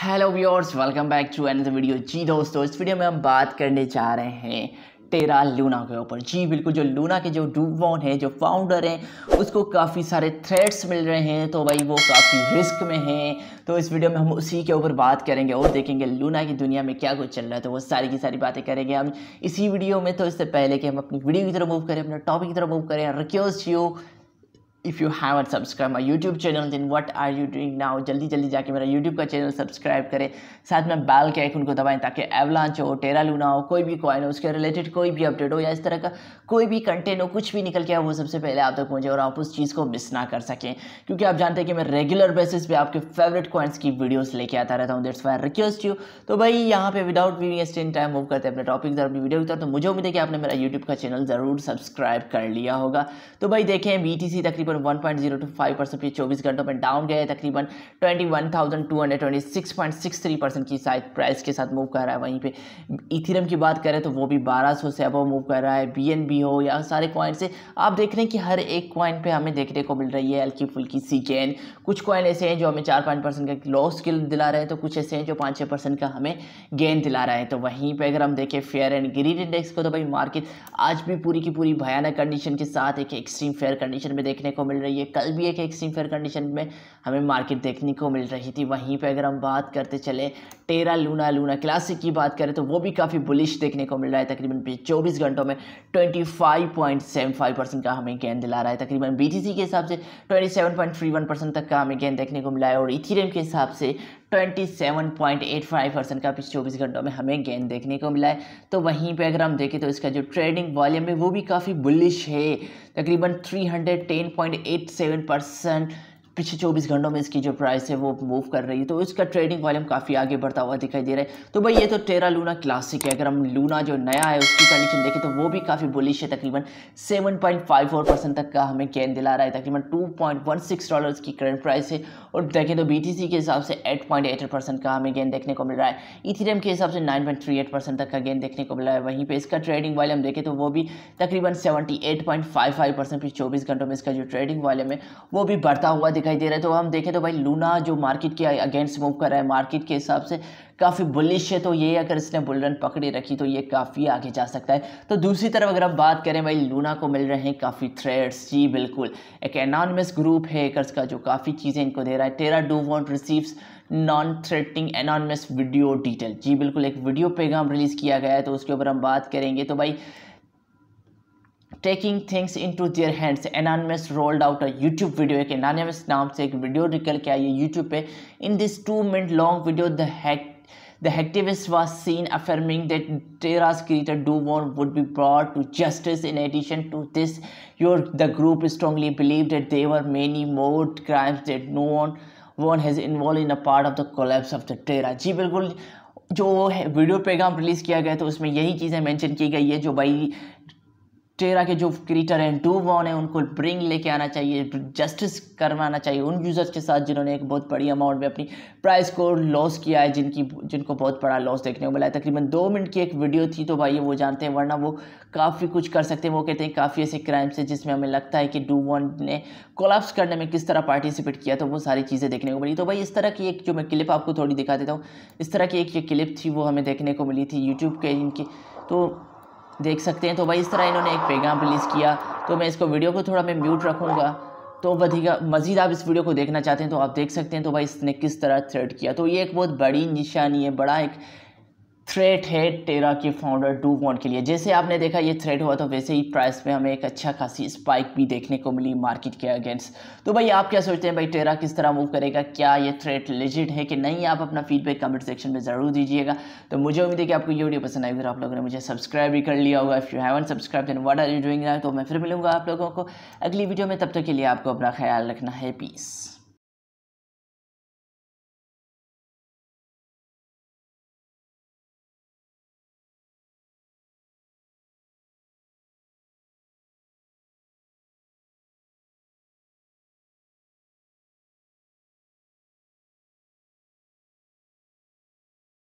Hello viewers welcome back to another video जी दोस्तों इस वीडियो में हम बात करने जा रहे हैं टेरा लूना के ऊपर जी बिल्कुल जो लूना के जो डूबॉन है जो फाउंडर हैं उसको काफ़ी सारे थ्रेड्स मिल रहे हैं तो भाई वो काफ़ी रिस्क में हैं तो इस वीडियो में हम उसी के ऊपर बात करेंगे और देखेंगे लूना की दुनिया में क्या कुछ चल रहा है तो वो सारी की सारी बातें करेंगे हम इसी वीडियो में तो इससे पहले कि हम अपनी वीडियो की तरफ मूव करें अपने टॉपिक की तरफ मूव करें request you if you have subscribe my YouTube channel then what are you doing now जल्दी जल्दी जाके मेरा यूट्यूब का चैनल सब्सक्राइब करें साथ में बैल के आइकन को दबाएं ताकि एवलांच हो टेरा लूना हो कोई भी कॉइन हो उसके रिलेटेड कोई भी अपडेट हो या इस तरह का कोई भी कंटेंट हो कुछ भी निकल के आए वो सबसे पहले आप तक पहुँचे और आप उस चीज़ को मिस ना कर सकें क्योंकि आप जानते हैं कि मैं रेगुलर बेसिस पे आपके फेवरेट कॉइन्स की वीडियोज लेके आता रहता हूँ दैट्स वाई रिक्वेस्ट यू तो भाई यहाँ पे विदाउट एस इन टाइम मूव करते हैं अपने टॉपिक अपनी वीडियो की तरफ तो मुझे उम्मीद है कि आपने मेरा यूट्यूब का चैनल ज़रूर सब्सक्राइब कर लिया होगा तो भाई देखें बी तकरीबन तकरीबन 1.025 परसेंट पिछले चौबीस घंटों में डाउन गया है तकरीबन 21,226.63 परसेंट की साइज प्राइस के साथ मूव कर रहा है वहीं पे इथिरम की बात करें तो वो भी 1200 से अब मूव कर रहा है बी हो या सारे कॉइन से आप देख रहे हैं कि हर एक कॉइन पर हमें देखने को मिल रही है हल्की फुल्की सी चैन कुछ कॉइन ऐसे हैं जो हमें चार पाँच परसेंट का लॉस स्किल दिला रहे हैं तो कुछ ऐसे हैं जो पाँच छः परसेंट का हमें गेन दिला रहा है तो वहीं पर अगर हम देखें फेयर एंड ग्रीन इंडेक्स को तो भाई मार्केट आज भी पूरी की पूरी भयानक कंडीशन के साथ एक एक्सट्रीम फेयर कंडीशन में देखने को को मिल रही है कल भी एक एक्सट्रीम फेयर कंडीशन में हमें मार्केट देखने को मिल रही थी वहीं पर अगर हम बात करते चले टेरा लूना लूना क्लासिक की बात करें तो वो भी काफ़ी बुलिश देखने को मिल रहा है तकरीबन चौबीस घंटों में ट्वेंटी का हमें गेंद दिला रहा है तकरीबन बी के हिसाब से ट्वेंटी तक का हमें गेंद देखने को मिला है और इथीरियम के हिसाब से 27.85 परसेंट का पिछले चौबीस घंटों में हमें गेंद देखने को मिला है तो वहीं पे अगर हम देखें तो इसका जो ट्रेडिंग वॉल्यूम है वो भी काफ़ी बुलिश है तकरीबन 310.87 परसेंट पिछले चौबीस घंटों में इसकी जो प्राइस है वो मूव कर रही है तो इसका ट्रेडिंग वॉल्यूम काफ़ी आगे बढ़ता हुआ दिखाई दे रहा है तो भाई ये तो टेरा लूना क्लासिक है अगर हम लूना जो नया है उसकी कंडीशन देखें तो वो भी काफ़ी बुलिश है तकरीबन 7.54 परसेंट तक का हमें कैन दिला रहा है तकरीबन 2.16 पॉइंट की करंट प्राइस है और देखें तो बी के हिसाब से एट परसेंट का हमें गेंद देखने को मिल रहा है इथीरियम के हिसाब से नाइन परसेंट तक का गेंद देखने को मिल रहा है वहीं पर इसका ट्रेडिंग वॉल्यूम देखें तो वो भी तकरीबन सेवेंटी परसेंट पॉइंट चौबीस घंटों में इसका जो ट्रेडिंग वॉल्यूम है वो भी बढ़ता हुआ दिखाई दे रहा है तो हम देखें तो भाई लूना जो मार्केट के अगेंस्ट मूव कर रहा है मार्केट के हिसाब से काफ़ी बुलिश है तो ये अगर इसने बुल रन पकड़ी रखी तो ये काफ़ी आगे जा सकता है तो दूसरी तरफ अगर हम बात करें भाई लूना को मिल रहे हैं काफ़ी थ्रेड्स जी बिल्कुल एक एनानमस ग्रुप है एकर्स का जो काफ़ी चीज़ें इनको दे रहा है टेरा do want receives non threatening anonymous video detail जी बिल्कुल एक वीडियो पैगाम रिलीज़ किया गया है तो उसके ऊपर हम बात करेंगे तो भाई taking things into their hands anonymous rolled out a youtube video ek anonymous name se ek video nikal ke aayi youtube in this 2 minute long video the the hacktivist was seen affirming that Terra's creator Duvon would be brought to justice. In addition to this, your, the group strongly believed that there were many more crimes that no one, one has involved in a part of the collapse of the Terra. जी बिल्कुल जो video पैगाम release किया गया था उसमें यही चीजें mention की गई है टेरा के जो क्रिएटर हैं डू वॉन है उनको ब्रिंग लेके आना चाहिए जस्टिस करवाना चाहिए उन यूज़र्स के साथ जिन्होंने एक बहुत बड़ी अमाउंट में अपनी प्राइस को लॉस किया है जिनकी जिनको बहुत बड़ा लॉस देखने को मिला है तकरीबन दो मिनट की एक वीडियो थी तो भाई वो जानते हैं वरना वो काफ़ी कुछ कर सकते हैं वो कहते हैं काफ़ी ऐसे क्राइम्स हैं जिसमें हमें लगता है कि डू वॉन ने कोलाप्स करने में किस तरह पार्टिसिपेट किया तो वो सारी चीज़ें देखने को मिली तो भाई इस तरह की एक जो मैं क्लिप आपको थोड़ी दिखा देता हूँ इस तरह की एक ये क्लिप थी वो हमें देखने को मिली थी यूट्यूब के इनकी तो देख सकते हैं तो भाई इस तरह इन्होंने एक पैगाम रिलीज़ किया तो मैं इसको वीडियो को थोड़ा मैं म्यूट रखूँगा तो वधिका मजीद आप इस वीडियो को देखना चाहते हैं तो आप देख सकते हैं तो भाई इसने किस तरह थ्रेड किया तो ये एक बहुत बड़ी निशानी है बड़ा एक थ्रेड है टेरा के फाउंडर डू वॉन्ट के लिए जैसे आपने देखा ये थ्रेड हुआ तो वैसे ही प्राइस में हमें एक अच्छा खासी स्पाइक भी देखने को मिली मार्केट के अगेंस्ट तो भाई आप क्या सोचते हैं भाई टेरा किस तरह मूव करेगा क्या ये थ्रेड लिजिट है कि नहीं आप अपना फीडबैक कमेंट सेक्शन में ज़रूर दीजिएगा तो मुझे उम्मीद है कि आपको ये वीडियो पसंद आई आप लोगों ने मुझे सब्सक्राइब भी कर लिया होगा if you haven't subscribe then what are you doing तो मैं फिर मिलूंगा आप लोगों को अगली वीडियो में तब तक के लिए आपको अपना ख्याल रखना है पीस